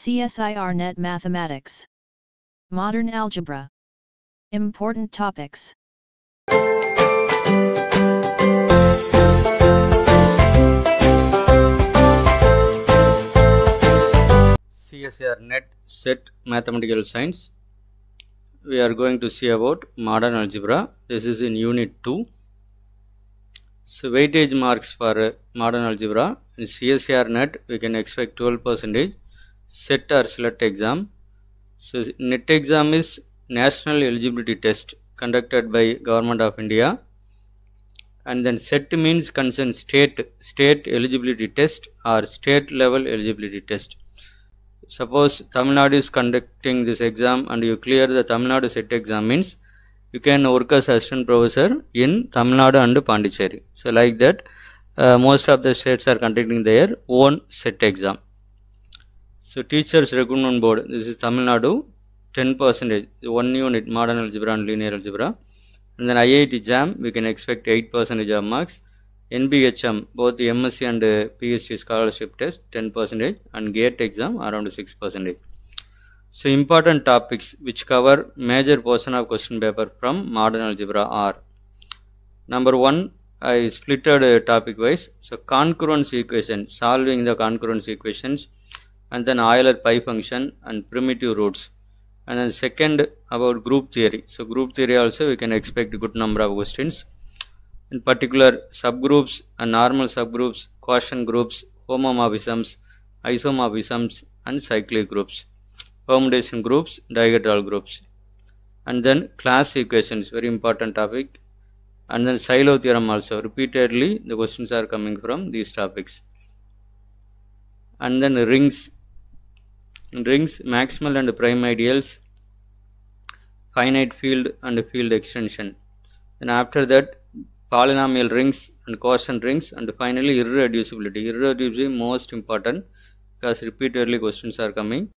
CSIR Net Mathematics Modern Algebra Important Topics CSIR Net Set Mathematical Science We are going to see about modern algebra. This is in unit 2. So weightage marks for modern algebra in CSIR net we can expect 12 percentage set or select exam so net exam is national eligibility test conducted by government of india and then set means concern state state eligibility test or state level eligibility test suppose tamil nadu is conducting this exam and you clear the tamil nadu set exam means you can work as assistant professor in tamil nadu and pondicherry so like that uh, most of the states are conducting their own set exam so teachers recruitment board, this is Tamil Nadu, 10 percentage, one unit modern algebra and linear algebra. And then IIT JAM, we can expect 8 percent of marks. NBHM, both the MSc and uh, PhD scholarship test, 10 percent and GATE exam around 6 percent So important topics which cover major portion of question paper from modern algebra are number one I splitted uh, topic wise. So concurrence equation, solving the concurrence equations and then Euler pi function and primitive roots and then second about group theory so group theory also we can expect good number of questions in particular subgroups and normal subgroups quotient groups homomorphisms isomorphisms and cyclic groups permutation groups dihedral groups and then class equations very important topic and then silo theorem also repeatedly the questions are coming from these topics and then rings rings maximal and prime ideals finite field and field extension and after that polynomial rings and quotient rings and finally irreducibility irreducibility most important because repeatedly questions are coming